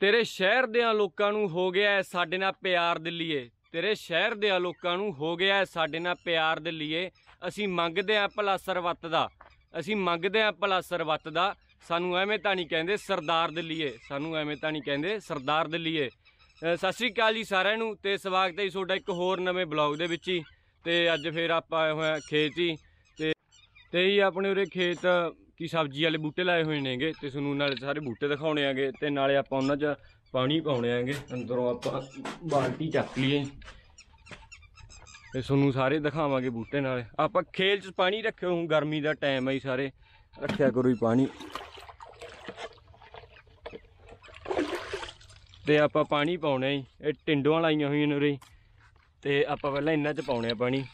ਤੇਰੇ ਸ਼ਹਿਰ ਦੇਆਂ ਲੋਕਾਂ ਨੂੰ ਹੋ ਗਿਆ ਸਾਡੇ ਨਾਲ ਪਿਆਰ ਦਿੱਲੀਏ ਤੇਰੇ ਸ਼ਹਿਰ ਦੇਆਂ ਲੋਕਾਂ ਨੂੰ ਹੋ ਗਿਆ ਸਾਡੇ ਨਾਲ ਪਿਆਰ ਦਿੱਲੀਏ ਅਸੀਂ ਮੰਗਦੇ ਆਂ ਭਲਾ ਸਰਵੱਤ ਦਾ ਅਸੀਂ ਮੰਗਦੇ ਆਂ ਭਲਾ ਸਰਵੱਤ ਦਾ ਸਾਨੂੰ ਐਵੇਂ ਤਾਂ ਨਹੀਂ ਕਹਿੰਦੇ ਸਰਦਾਰ ਦਿੱਲੀਏ ਸਾਨੂੰ ਐਵੇਂ ਤਾਂ ਨਹੀਂ ਕਹਿੰਦੇ ਸਰਦਾਰ ਦਿੱਲੀਏ ਸਤਿ ਸ਼੍ਰੀ ਅਕਾਲ ਜੀ ਸਾਰਿਆਂ ਨੂੰ ਤੇ ਸਵਾਗਤ ਹੈ ਜੀ ਤੁਹਾਡਾ ਇੱਕ ਹੋਰ ਨਵੇਂ ਬਲੌਗ ਦੇ ਵਿੱਚ ਹੀ ਤੇ ਅੱਜ ਫੇਰ ਆਪਾਂ ਆਏ ਹੋਇਆ ਖੇਤੀ ਤੇ ਇਹ ਆਪਣੇ ਉਰੇ ਖੇਤ ਕੀ ਸਬਜ਼ੀ ਵਾਲੇ ਬੂਟੇ ਲਾਏ ਹੋਏ ਨੇਗੇ ਤੇ ਤੁਹਾਨੂੰ ਨਾਲੇ ਸਾਰੇ ਬੂਟੇ ਦਿਖਾਉਣੇ ਆਗੇ ਤੇ ਨਾਲੇ ਆਪਾਂ ਉਹਨਾਂ 'ਚ ਪਾਣੀ ਪਾਉਣੇ ਆਗੇ ਅੰਦਰੋਂ ਆਪਾਂ ਬਾਲਟੀ ਚੱਕ ਲਈਏ ਤੇ ਤੁਹਾਨੂੰ ਸਾਰੇ ਦਿਖਾਵਾਂਗੇ ਬੂਟੇ ਨਾਲੇ ਆਪਾਂ ਖੇਲ 'ਚ ਪਾਣੀ ਰੱਖਿਓ ਹੁਣ ਗਰਮੀ ਦਾ ਟਾਈਮ ਹੈ ਸਾਰੇ ਰੱਖਿਆ ਕਰੋ ਹੀ ਪਾਣੀ ਤੇ ਆਪਾਂ ਪਾਣੀ ਪਾਉਣਾ ਜੀ ਇਹ ਟਿੰਡੋਆਂ ਲਾਈਆਂ ਹੋਈਆਂ ਨੇ ਉਰੇ ਤੇ ਆਪਾਂ ਪਹਿਲਾਂ ਇਹਨਾਂ 'ਚ ਪਾਉਣੇ ਆ ਪਾਣੀ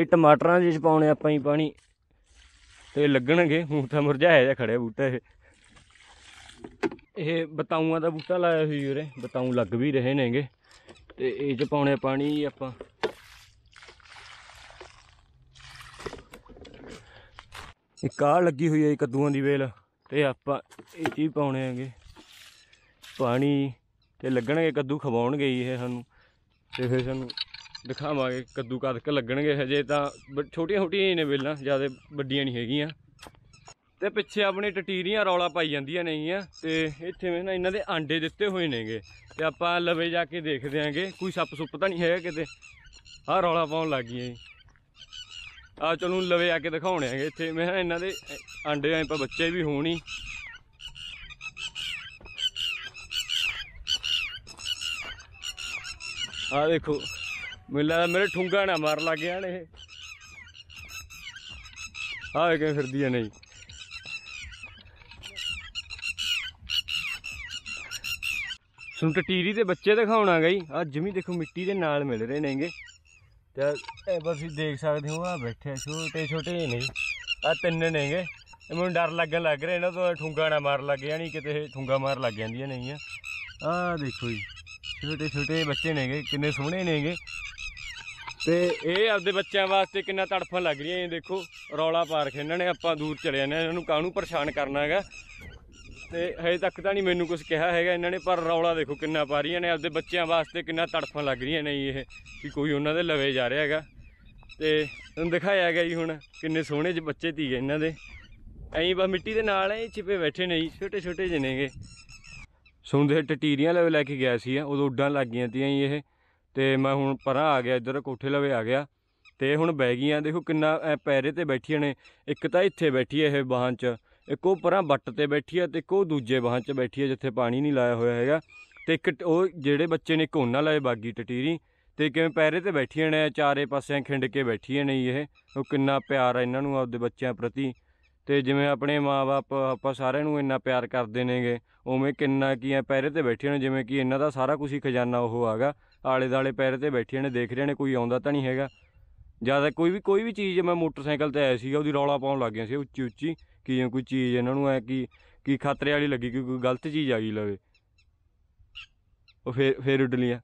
ਇਹ ਟਮਾਟਰਾਂ ਵਿੱਚ ਪਾਉਣੇ ਆਪਾਂ ਹੀ ਪਾਣੀ ਤੇ ਲੱਗਣਗੇ ਹੁਣ ਤਾਂ ਮੁਰਝਾਇਆ ਜਾ ਖੜਿਆ ਬੂਟਾ ਇਹ ਇਹ ਬਤਾਊਆਂ ਦਾ ਬੂਟਾ ਲਾਇਆ ਹੋਈ ਉਰੇ ਬਤਾਊ ਲੱਗ ਵੀ ਰਹੇ ਨੇਗੇ ਤੇ ਇਹ ਚ ਪਾਉਣੇ ਪਾਣੀ ਆਪਾਂ ਇੱਕ ਆ ਲੱਗੀ ਹੋਈ ਹੈ ਕੱਦੂਆਂ ਦੀ ਵੇਲ ਤੇ ਆਪਾਂ ਇਹ ਵੀ ਪਾਉਣੇ ਆਗੇ ਪਾਣੀ ਤੇ ਲੱਗਣਗੇ ਕੱਦੂ ਖਵਾਉਣਗੇ ਇਹ ਸਾਨੂੰ ਤੇ ਫਿਰ ਸਾਨੂੰ ਦਿਖਾਵਾਂਗੇ ਕੱਦੂ ਕਦਕ ਲੱਗਣਗੇ ਹਜੇ ਤਾਂ ਛੋਟੀਆਂ ਛੋਟੀਆਂ ਹੀ ਨੇ ਵੇਲਾਂ ਜਿਆਦਾ ਵੱਡੀਆਂ ਨਹੀਂ ਹੈਗੀਆਂ ਤੇ ਪਿੱਛੇ ਆਪਣੇ ਟਟੀਰੀਆਂ ਰੌਲਾ ਪਾਈ ਜਾਂਦੀਆਂ ਨੇਗੀਆਂ ਤੇ ਇੱਥੇ ਮੈਂ ਨਾ ਇਹਨਾਂ ਦੇ ਆਂਡੇ ਦਿੱਤੇ ਹੋਏ ਨੇਗੇ ਤੇ ਆਪਾਂ ਲਵੇ ਜਾ ਕੇ ਦੇਖਦੇ ਆਂਗੇ ਕੋਈ ਸੱਪ ਸੁੱਪ ਤਾਂ ਨਹੀਂ ਹੈਗਾ ਕਿਤੇ ਆਹ ਰੌਲਾ ਪਾਉਣ ਲੱਗ ਗਈਆਂ ਜੀ ਆ ਚਲੋ ਲਵੇ ਆ ਕੇ ਦਿਖਾਉਣੇ ਆਂਗੇ ਇੱਥੇ ਮੈਂ ਇਹਨਾਂ ਦੇ ਆਂਡੇ ਐਂ ਪਾ ਬੱਚੇ ਵੀ ਹੋਣ ਹੀ ਆ ਦੇਖੋ ਮੈਨੂੰ ਲੱਗਦਾ ਮੇਰੇ ਠੁੰਗਾ ਨਾ ਮਾਰ ਲੱਗ ਗਿਆ ਨੇ ਇਹ ਆਹ ਕਿਵੇਂ ਫਿਰਦੀ ਆ ਨਹੀਂ ਸੁਣ ਟਟੀਰੀ ਦੇ ਬੱਚੇ ਦਿਖਾਉਣਾ ਗਈ ਆ ਜਮੀ ਦੇਖੋ ਮਿੱਟੀ ਦੇ ਨਾਲ ਮਿਲ ਰਹੇ ਨੇਗੇ ਤੇ ਇਹ ਬਸ ਹੀ ਦੇਖ ਸਕਦੇ ਹੋ ਆ ਬੈਠੇ ਛੋਟੇ ਛੋਟੇ ਨੇ ਆ ਤਿੰਨ ਨੇਗੇ ਇਹ ਮੈਨੂੰ ਡਰ ਲੱਗਣ ਲੱਗ ਰਿਹਾ ਇਹਨਾਂ ਤੋਂ ਠੁੰਗਾ ਨਾ ਮਾਰ ਲੱਗ ਜਾਣੀ ਕਿਤੇ ਠੁੰਗਾ ਮਾਰ ਲੱਗ ਜਾਂਦੀਆਂ ਨਹੀਂ ਆ ਆ ਦੇਖੋ ਜੀ ਛੋਟੇ ਛੋਟੇ ਬੱਚੇ ਨੇਗੇ ਕਿੰਨੇ ਸੋਹਣੇ ਨੇਗੇ ਤੇ ਇਹ ਆਪਦੇ ਬੱਚਿਆਂ ਵਾਸਤੇ ਕਿੰਨਾ ਤੜਫਾਂ ਲੱਗ ਰਹੀਆਂ ਇਹ ਦੇਖੋ ਰੌਲਾ ਪਾ ਰਖੇ ਨੇ ਆਪਾਂ ਦੂਰ ਚਲੇ ਜਾਂਦੇ ਇਹਨਾਂ ਨੂੰ ਕਾਹਨੂੰ ਪਰੇਸ਼ਾਨ ਕਰਨਾ ਹੈਗਾ ਤੇ ਹਜੇ ਤੱਕ ਤਾਂ ਨਹੀਂ ਮੈਨੂੰ ਕੁਝ ਕਿਹਾ ਹੈਗਾ ਇਹਨਾਂ ਨੇ ਪਰ ਰੌਲਾ ਦੇਖੋ ਕਿੰਨਾ ਪਾ ਰਹੀਆਂ ਨੇ ਆਪਦੇ ਬੱਚਿਆਂ ਵਾਸਤੇ ਕਿੰਨਾ ਤੜਫਾਂ ਲੱਗ ਰਹੀਆਂ ਨੇ ਇਹ ਕਿ ਕੋਈ ਉਹਨਾਂ ਦੇ ਲਵੇ ਜਾ ਰਿਹਾ ਹੈਗਾ ਤੇ ਤੁਹਾਨੂੰ ਦਿਖਾਇਆ ਗਿਆ ਜੀ ਹੁਣ ਕਿੰਨੇ ਸੋਹਣੇ ਜਿਹੇ ਬੱਚੇ ਧੀਏ ਇਹਨਾਂ ਦੇ ਐਂ ਬਸ ਮਿੱਟੀ ਦੇ ਨਾਲ ਐ ਛਿਪੇ ਬੈਠੇ ਨੇ ਜੀ ਛੋਟੇ ਛੋਟੇ ਜਿਹੇ ਨੇਗੇ ਸੁਣਦੇ ਟਟੀਰੀਆਂ ਲੈ ਕੇ ਗਿਆ ਸੀ ਉਦੋਂ ਉੱਡਾਂ ਲੱਗ ਗਈਆਂ ਤੀਆਂ ਇਹ ਤੇ ਮੈਂ ਹੁਣ ਪਰਾਂ ਆ ਗਿਆ ਇੱਧਰ ਕੋਠੇ ਲਵੇ ਆ ਗਿਆ ਤੇ ਹੁਣ ਬੈਗੀਆਂ ਗਈਆਂ ਦੇਖੋ ਕਿੰਨਾ ਪੈਰੇ ਤੇ ਬੈਠੀਆਂ ਨੇ ਇੱਕ ਤਾਂ ਇੱਥੇ ਬੈਠੀ ਐ ਇਹ ਬਾਹਾਂ 'ਚ ਇੱਕ ਉਹ ਪਰਾਂ ਬੱਟ ਤੇ ਬੈਠੀ ਐ ਤੇ ਇੱਕ ਉਹ ਦੂਜੇ ਬਾਹਾਂ 'ਚ ਬੈਠੀ ਐ ਜਿੱਥੇ ਪਾਣੀ ਨਹੀਂ ਲਾਇਆ ਹੋਇਆ ਹੈਗਾ ਤੇ ਇੱਕ ਉਹ ਜਿਹੜੇ ਬੱਚੇ ਨੇ ਕੋਨਾ ਲਾਏ ਬਾਗੀ ਟਟੀਰੀ ਤੇ ਕਿਵੇਂ ਪੈਰੇ ਤੇ ਬੈਠੀਆਂ ਨੇ ਚਾਰੇ ਪਾਸਿਆਂ ਖਿੰਡ ਕੇ ਬੈਠੀਆਂ ਨੇ ਇਹ ਉਹ ਕਿੰਨਾ ਪਿਆਰ ਆ ਇਹਨਾਂ ਨੂੰ ਆਪਦੇ ਬੱਚਿਆਂ ਪ੍ਰਤੀ ਤੇ ਜਿਵੇਂ ਆਪਣੇ ਮਾਪੇ ਆਪਾਂ ਸਾਰਿਆਂ ਨੂੰ ਇੰਨਾ ਪਿਆਰ ਕਰਦੇ ਨੇਗੇ ਉਵੇਂ ਕਿੰਨਾ ਕੀ ਆ ਪੈਰੇ ਤੇ ਬੈਠੇ ਨੇ ਜਿਵੇਂ ਕਿ ਇਹਨਾਂ ਦਾ ਸਾਰਾ ਕੁਝ ਹੀ ਖਜ਼ਾਨਾ ਉਹ ਆਗਾ ਆਲੇ ਦਾਲੇ ਪੈਰ ਤੇ ਬੈਠੇ ਨੇ ਦੇਖ ਰਹੇ ਨੇ ਕੋਈ ਆਉਂਦਾ ਤਾਂ ਨਹੀਂ ਹੈਗਾ ਜਿਆਦਾ ਕੋਈ ਵੀ ਕੋਈ ਵੀ ਚੀਜ਼ ਮੈਂ ਮੋਟਰਸਾਈਕਲ ਤੇ ਆਇਆ ਸੀਗਾ ਉਹਦੀ ਰੌਲਾ ਪਾਉਣ ਲੱਗ ਗਿਆ ਸੀ ਉੱਚੀ ਉੱਚੀ ਕੀ ਕੋਈ ਚੀਜ਼ ਇਹਨਾਂ ਨੂੰ ਐ ਕਿ ਕੀ ਖਤਰੇ ਵਾਲੀ ਲੱਗੀ ਕਿ ਕੋਈ ਗਲਤ ਚੀਜ਼ ਆ ਗਈ ਲਵੇ ਉਹ ਫੇਰ ਫੇਰ ਉੱਡ ਲੀਆਂ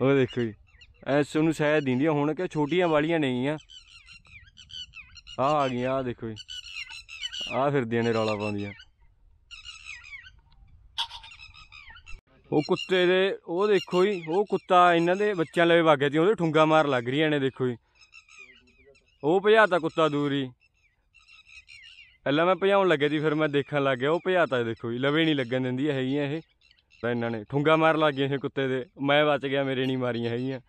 ਉਹ ਦੇਖੋ ਜੀ ਐਸ ਨੂੰ ਸਹਿ ਦਿੰਦੀਆਂ ਹੁਣ ਕਿ ਛੋਟੀਆਂ ਵਾਲੀਆਂ ਨਹੀਂ ਆ ਆ ਆ ਗਈਆਂ ਆ ਦੇਖੋ ਜੀ ਆ ਫਿਰਦੀਆਂ ਨੇ ਰੌਲਾ ਪਾਉਂਦੀਆਂ ਉਹ ਕੁੱਤੇ ਦੇ ਉਹ ਦੇਖੋ ਜੀ ਉਹ ਕੁੱਤਾ ਇਹਨਾਂ ਦੇ ਬੱਚਿਆਂ ਲਵੇ ਵਾਗੇ ਦੀ ਉਹਦੇ ਠੁੰਗਾ ਮਾਰ ਲੱਗ ਰਹੀਆਂ ਨੇ ਦੇਖੋ ਜੀ ਉਹ ਭਜਾਤਾ ਕੁੱਤਾ ਦੂਰੀ ਪਹਿਲਾਂ ਮੈਂ ਭਜਾਉਣ ਲੱਗਿਆ ਜੀ ਫਿਰ ਮੈਂ ਦੇਖਣ ਲੱਗ ਗਿਆ ਉਹ ਭਜਾਤਾ ਦੇਖੋ ਜੀ ਲਵੇ ਨਹੀਂ ਲੱਗਣ ਦਿੰਦੀ ਹੈਗੀਆਂ ਇਹ ਤਾਂ ਇਹਨਾਂ ਨੇ ਠੁੰਗਾ ਮਾਰ ਲੱਗ ਗਏ ਇਹ ਕੁੱਤੇ ਦੇ ਮੈਂ ਬਚ ਗਿਆ ਮੇਰੇ ਨਹੀਂ ਮਾਰੀਆਂ ਹੈਗੀਆਂ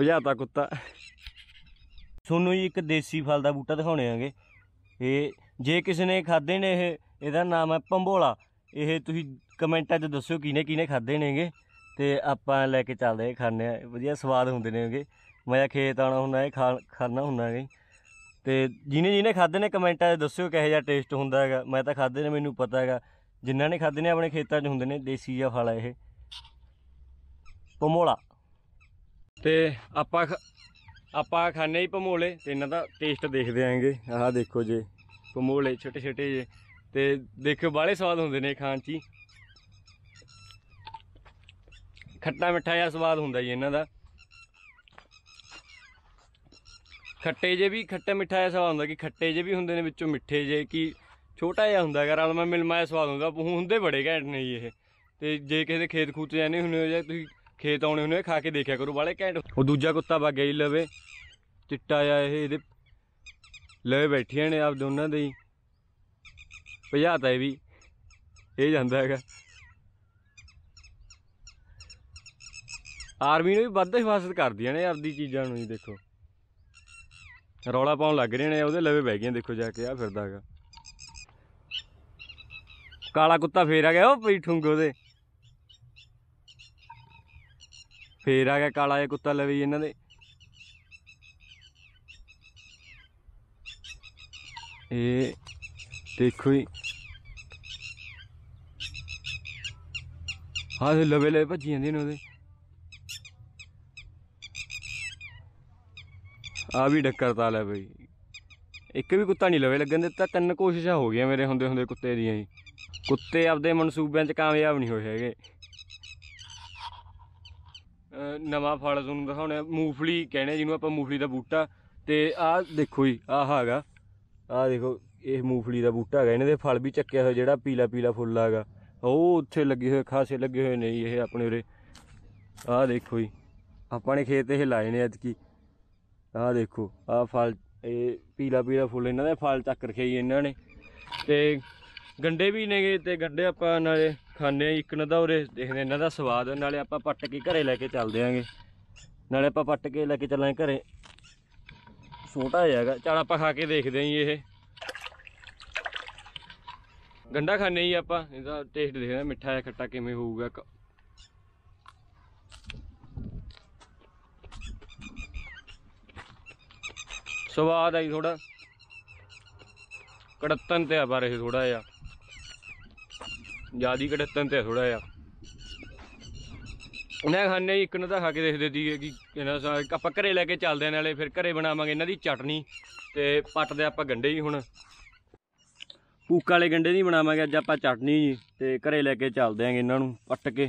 ਭਜਾਤਾ ਕੁੱਤਾ ਤੁਹਾਨੂੰ ਜੀ ਇੱਕ ਦੇਸੀ ਫਲ ਦਾ ਬੂਟਾ ਦਿਖਾਉਣੇ ਆਂਗੇ ਇਹ ਜੇ ਕਿਸੇ ਨੇ ਖਾਦੇ ਨੇ ਇਹ ਇਹਦਾ ਨਾਮ ਹੈ ਪੰਬੋਲਾ ਇਹ ਤੁਸੀਂ ਕਮੈਂਟਾਂ 'ਚ ਦੱਸਿਓ ਕਿਨੇ ਕਿਨੇ ਖਾਦੇ ਨੇਗੇ ਤੇ ਆਪਾਂ ਲੈ ਕੇ ਚੱਲਦੇ ਖਾਣੇ ਆ ਵਧੀਆ ਸਵਾਦ ਹੁੰਦੇ ਨੇਗੇ ਮੈਂ ਖੇਤ ਆਣਾ ਹੁੰਦਾ ਇਹ ਖਾਣਾ ਹੁੰਦਾ ਹੈ ਤੇ ਜਿਨੇ ਜਿਨੇ ਖਾਦੇ ਨੇ ਕਮੈਂਟਾਂ 'ਚ ਦੱਸਿਓ ਕਿਹੋ ਜਿਹਾ ਟੇਸਟ ਹੁੰਦਾ ਹੈਗਾ ਮੈਂ ਤਾਂ ਖਾਦੇ ਨੇ ਮੈਨੂੰ ਪਤਾ ਹੈਗਾ ਜਿਨ੍ਹਾਂ ਨੇ ਖਾਦੇ ਨੇ ਆਪਣੇ ਖੇਤਾਂ 'ਚ ਹੁੰਦੇ ਨੇ ਦੇਸੀ ਜਿਹਾ ਫਲ ਇਹ ਪਮੋਲਾ ਤੇ ਆਪਾਂ ਆਪਾਂ ਖਾਣੇ ਹੀ ਪਮੋਲੇ ਤੇ ਇਹਨਾਂ ਦਾ ਟੇਸਟ ਦੇਖਦੇ ਆਂਗੇ ਆਹ ਦੇਖੋ ਜੇ ਪਮੋਲੇ ਛੋਟੇ ਛੋਟੇ ਜੇ ਤੇ ਦੇਖੋ ਬਾਲੇ ਸਵਾਦ ਹੁੰਦੇ ਨੇ ਖਾਣ 'ਚ ਖੱਟਾ ਮਿੱਠਾ ਜਿਹਾ ਸਵਾਦ ਹੁੰਦਾ ਜੀ ਇਹਨਾਂ ਦਾ ਖੱਟੇ ਜੇ ਵੀ ਖੱਟਾ ਮਿੱਠਾ ਜਿਹਾ ਸਵਾਦ ਹੁੰਦਾ ਕਿ ਖੱਟੇ ਜੇ ਵੀ ਹੁੰਦੇ ਨੇ ਵਿੱਚੋਂ ਮਿੱਠੇ ਜੇ ਕਿ ਛੋਟਾ ਜਿਹਾ ਹੁੰਦਾ ਹੈਗਾ ਰਲਮਾ ਮਿਲਮਾ ਸਵਾਦ ਹੁੰਦਾ ਹੁੰਦੇ ਬੜੇ ਘੈਂਟ ਨੇ ਇਹ ਤੇ ਜੇ ਕਿਸੇ ਦੇ ਖੇਤ ਖੂਤ ਜਾਂਦੇ ਹੁੰਦੇ ਹੋ ਜੇ ਤੁਸੀਂ ਖੇਤ ਆਉਣੇ ਹੁੰਦੇ ਖਾ ਕੇ ਦੇਖਿਆ ਕਰੋ ਬਾਲੇ ਘੈਂਟ ਉਹ ਦੂਜਾ ਕੁੱਤਾ ਵਗ ਗਿਆ ਹੀ ਲਵੇ ਚਿੱਟਾ ਆ ਇਹ ਇਹਦੇ ਲਵੇ ਬੈਠੀਆਂ ਨੇ ਆਪ ਦੋਨਾਂ ਦੇ ਹੀ ਭਜਾਤਾ ਇਹ ਵੀ ਇਹ ਜਾਂਦਾ ਹੈਗਾ ਆਰਮੀ ਨੂੰ ਵੀ ਵੱਧ ਹਿਫਾਜ਼ਤ ਕਰਦੀਆਂ ਨੇ ਆਪਦੀ ਚੀਜ਼ਾਂ ਨੂੰ ਹੀ ਦੇਖੋ ਰੌਲਾ ਪਾਉਣ ਲੱਗ ਰਹੇ ਨੇ ਉਹਦੇ ਲਵੇ ਬਹਿ ਗਏ ਦੇਖੋ ਜਾ ਕੇ ਆ ਫਿਰਦਾ ਹੈਗਾ ਕਾਲਾ ਕੁੱਤਾ ਫੇਰ ਆ ਗਿਆ ਉਹ ਪਈ ਠੁੰਗੋ ਉਹਦੇ ਫੇਰ ਆ ਗਿਆ ਕਾਲਾ ਇਹ ਕੁੱਤਾ ਲਵੇ ਇਹਨਾਂ ਦੇ ਇਹ ਦੇਖੋ ਜੀ ਹਾਂ ਇਹ ਲਵੇ ਲਵੇ ਭੱਜੀ ਜਾਂਦੇ ਨੇ ਉਹਦੇ ਆ ਵੀ ਡੱਕਰ ਤਾਲ ਹੈ ਬਈ ਇੱਕ ਵੀ ਕੁੱਤਾ ਨਹੀਂ ਲਵੇ ਲੱਗਣ ਦਿੱਤਾ ਤਿੰਨ ਕੋਸ਼ਿਸ਼ਾਂ ਹੋ ਗਈਆਂ ਮੇਰੇ ਹੁੰਦੇ ਹੁੰਦੇ ਕੁੱਤੇ ਦੀਆਂ ਜੀ ਕੁੱਤੇ ਆਪਦੇ ਮਨਸੂਬਿਆਂ 'ਚ ਕਾਮਯਾਬ ਨਹੀਂ ਹੋਏ ਹੈਗੇ ਨਵਾਂ ਫਲ ਤੁਹਾਨੂੰ ਦਿਖਾਉਣੇ ਮੂਫਲੀ ਕਹਿੰਦੇ ਜਿਹਨੂੰ ਆਪਾਂ ਮੂਫਲੀ ਦਾ ਬੂਟਾ ਤੇ ਆ ਦੇਖੋ ਜੀ ਆਹ ਹੈਗਾ ਆਹ ਦੇਖੋ ਇਹ ਮੂਫਲੀ ਦਾ ਬੂਟਾ ਹੈਗਾ ਇਹਨਾਂ ਦੇ ਫਲ ਵੀ ਚੱਕਿਆ ਹੋਇਆ ਜਿਹੜਾ ਪੀਲਾ ਪੀਲਾ ਫੁੱਲ ਹੈਗਾ ਉਹ ਉੱਥੇ ਲੱਗੇ ਹੋਏ ਖਾਸੇ ਲੱਗੇ ਹੋਏ ਨੇ ਇਹ ਆਪਣੇ ਉਰੇ ਆਹ ਦੇਖੋ ਜੀ ਆਪਾਂ ਨੇ ਖੇਤ ਇਹ ਲਾਏ ਨੇ ਐਤਕੀ ਆਹ ਦੇਖੋ ਆਹ ਫਲ ਇਹ ਪੀਲਾ ਪੀਲਾ ਫੁੱਲ ਇਹਨਾਂ ਦੇ ਫਲ ਚੱਕ ਰਖੇ ਜੀ ਇਹਨਾਂ ਨੇ ਤੇ ਗੰਡੇ ਵੀ ਨੇਗੇ ਤੇ ਗੰਡੇ ਆਪਾਂ ਨਾਲੇ ਖਾਣੇ ਇੱਕ ਨਾ ਦਾ ਉਰੇ ਦੇਖਦੇ ਇਹਨਾਂ ਦਾ ਸਵਾਦ ਨਾਲੇ ਆਪਾਂ ਪੱਟ ਕੇ ਘਰੇ ਲੈ ਕੇ ਚੱਲਦੇ ਆਂਗੇ ਨਾਲੇ ਆਪਾਂ ਪੱਟ ਕੇ ਲੈ ਕੇ ਚੱਲਾਂਗੇ ਘਰੇ ਛੋਟਾ ਹੈਗਾ ਚਲ ਆਪਾਂ ਖਾ ਕੇ ਦੇਖਦੇ ਆਂ ਜੀ ਇਹ ਗੰਡਾ ਖਾਣੇ ਹੀ ਆਪਾਂ ਇਹਦਾ ਟੇਸਟ ਦੇਖਦੇ ਮਿੱਠਾ ਜਾਂ ਖੱਟਾ ਕਿਵੇਂ ਹੋਊਗਾ ਸਵਾਦ ਆਈ ਥੋੜਾ ਕੜੱਤਨ ਤੇ ਆ ਪਰ ਇਹ ਥੋੜਾ ਜਿਹਾ ਜਿਆਦੀ ਕੜੱਤਨ ਤੇ ਥੋੜਾ ਜਿਹਾ ਉਹਨੇ ਖਾਣੇ ਇੱਕ ਨੂੰ ਤਾਂ ਖਾ ਕੇ ਦੇਖਦੇ ਦੀ ਕਿ ਇਹਨਾਂ ਸਾ ਆਪਾਂ ਘਰੇ ਲੈ ਕੇ ਚੱਲਦੇ ਨਾਲੇ ਫਿਰ ਘਰੇ ਬਣਾਵਾਂਗੇ ਇਹਨਾਂ ਦੀ ਚਟਨੀ ਤੇ ਪੱਟਦੇ ਆਪਾਂ ਗੰਡੇ ਹੀ ਹੁਣ ਕੂਕ ਵਾਲੇ ਗੰਡੇ ਦੀ ਬਣਾਵਾਂਗੇ ਅੱਜ ਆਪਾਂ ਚਟਨੀ ਜੀ ਤੇ ਘਰੇ ਲੈ ਕੇ ਚੱਲਦੇ ਆਂਗੇ ਇਹਨਾਂ ਨੂੰ ਪੱਟ ਕੇ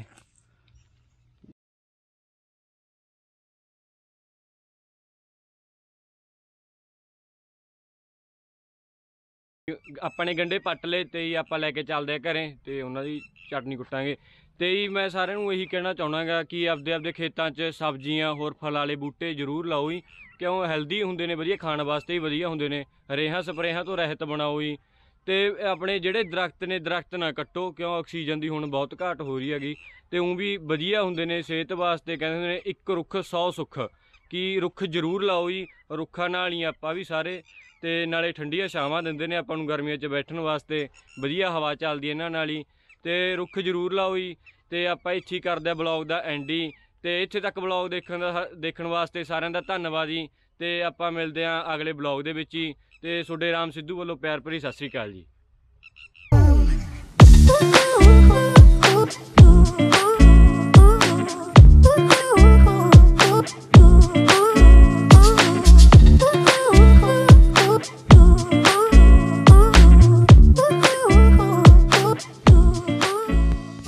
ਆਪਣੇ ਗੰਡੇ ਪੱਟ ਲਏ ਤੇ ਹੀ ਆਪਾਂ ਲੈ ਕੇ ਚੱਲਦੇ ਆ ਘਰੇ ਤੇ ਉਹਨਾਂ ਦੀ ਚਟਨੀ ਕੁੱਟਾਂਗੇ ਤੇ ਹੀ ਮੈਂ ਸਾਰਿਆਂ ਨੂੰ ਇਹੀ ਕਹਿਣਾ ਚਾਹਣਾਗਾ ਕਿ ਆਪਦੇ ਆਪਦੇ ਖੇਤਾਂ 'ਚ ਸਬਜ਼ੀਆਂ ਹੋਰ ਫਲ ਵਾਲੇ ਬੂਟੇ ਜ਼ਰੂਰ ਲਾਓ ਜੀ ਕਿਉਂ ਹੈਲਦੀ ਹੁੰਦੇ ਨੇ ਵਧੀਆ ਖਾਣ ਵਾਸਤੇ ਹੀ ਵਧੀਆ ਹੁੰਦੇ ਨੇ ਰੇਹਾਂ ਸਪਰੇਹਾਂ ਤੋਂ ਰਹਿਤ ਬਣਾਓ ਜੀ ਤੇ ਆਪਣੇ ਜਿਹੜੇ ਦਰਖਤ ਨੇ ਦਰਖਤ ਨਾ ਕੱਟੋ ਕਿਉਂ ਆਕਸੀਜਨ ਦੀ ਹੁਣ ਬਹੁਤ ਘਾਟ ਹੋ ਰਹੀ ਹੈਗੀ ਤੇ ਉਹ ਵੀ ਵਧੀਆ ਹੁੰਦੇ ਨੇ ਸਿਹਤ ਵਾਸਤੇ ਕਹਿੰਦੇ ਨੇ ਇੱਕ ਰੁੱਖ 100 ਸੁੱਖ ਕਿ ਰੁੱਖ ਜ਼ਰੂਰ ਲਾਓ ਜੀ ਰੁੱਖਾਂ ਨਾਲ ਹੀ ਆਪਾਂ ਵੀ ਸਾਰੇ ਤੇ ਨਾਲੇ ਠੰਡੀਆਂ ਛਾਵਾਂ ਦਿੰਦੇ ਨੇ ਆਪਾਂ ਨੂੰ ਗਰਮੀਆਂ 'ਚ ਬੈਠਣ ਵਾਸਤੇ ਵਧੀਆ ਹਵਾ ਚੱਲਦੀ ਇਹਨਾਂ ਨਾਲ ਹੀ ਤੇ ਰੁੱਖ ਜ਼ਰੂਰ ਲਾਓ ਜੀ ਤੇ ਆਪਾਂ ਇੱਥੇ ਕਰਦੇ ਆ ਬਲੌਗ ਦਾ ਐਂਡੀ ਤੇ ਇੱਥੇ ਤੱਕ ਬਲੌਗ ਦੇਖਣ ਦਾ ਦੇਖਣ ਵਾਸਤੇ ਸਾਰਿਆਂ ਦਾ ਧੰਨਵਾਦ ਜੀ ਤੇ ਆਪਾਂ ਮਿਲਦੇ ਆ ਅਗਲੇ ਬਲੌਗ ਦੇ ਵਿੱਚ ਹੀ ਤੇ ਸੋਡੇ ਰਾਮ ਸਿੱਧੂ ਵੱਲੋਂ ਪਿਆਰ ਭਰੀ ਸਤਿ ਸ੍ਰੀ ਅਕਾਲ ਜੀ